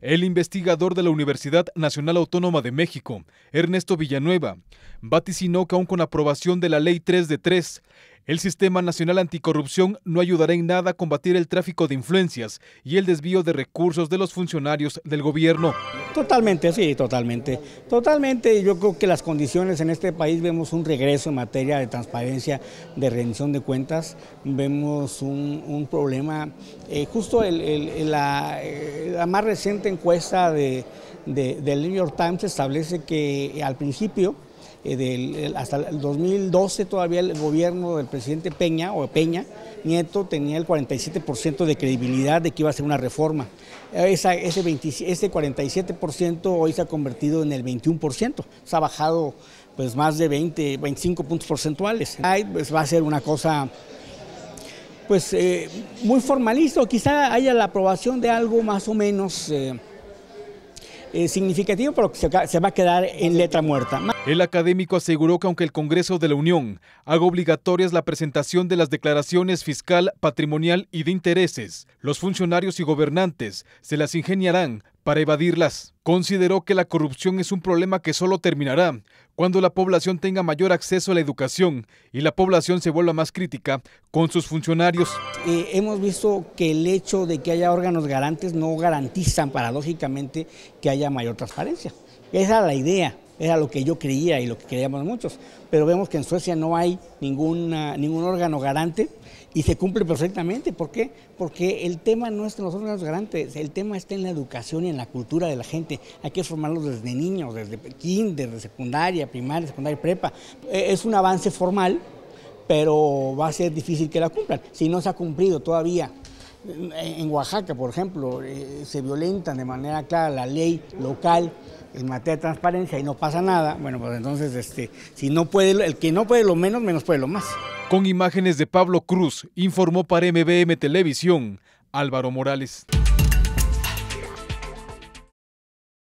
El investigador de la Universidad Nacional Autónoma de México, Ernesto Villanueva, vaticinó que aun con aprobación de la Ley 3 de 3, el Sistema Nacional Anticorrupción no ayudará en nada a combatir el tráfico de influencias y el desvío de recursos de los funcionarios del gobierno. Totalmente, sí, totalmente. Totalmente, yo creo que las condiciones en este país vemos un regreso en materia de transparencia, de rendición de cuentas, vemos un, problema. Eh, justo eh, la, más reciente encuesta de, del New York Times establece que al principio eh, hasta el 2012 todavía el gobierno del presidente Peña o Peña Nieto tenía el 47% de credibilidad de que iba a ser una reforma. ese, 47% hoy se ha convertido en el 21%, se ha bajado pues más de 20, 25 puntos porcentuales. pues va a ser una cosa pues eh, muy formalista quizá haya la aprobación de algo más o menos eh, es eh, significativo, pero se va a quedar en letra muerta. El académico aseguró que aunque el Congreso de la Unión haga obligatorias la presentación de las declaraciones fiscal, patrimonial y de intereses, los funcionarios y gobernantes se las ingeniarán para evadirlas. Consideró que la corrupción es un problema que solo terminará cuando la población tenga mayor acceso a la educación y la población se vuelva más crítica con sus funcionarios. Eh, hemos visto que el hecho de que haya órganos garantes no garantizan paradójicamente que haya mayor transparencia. Esa es la idea era lo que yo creía y lo que creíamos muchos. Pero vemos que en Suecia no hay ningún órgano garante y se cumple perfectamente. ¿Por qué? Porque el tema no está en los órganos garantes, el tema está en la educación y en la cultura de la gente. Hay que formarlos desde niños, desde kinder, desde secundaria, primaria, secundaria, prepa. Eh, es un avance formal, pero va a ser difícil que la cumplan. Si no se ha cumplido todavía en Oaxaca, por ejemplo, eh, se violenta de manera clara la ley local en materia de transparencia y no pasa nada, bueno, pues entonces, este, si no puede, el que no puede lo menos, menos puede lo más. Con imágenes de Pablo Cruz, informó para MBM Televisión Álvaro Morales.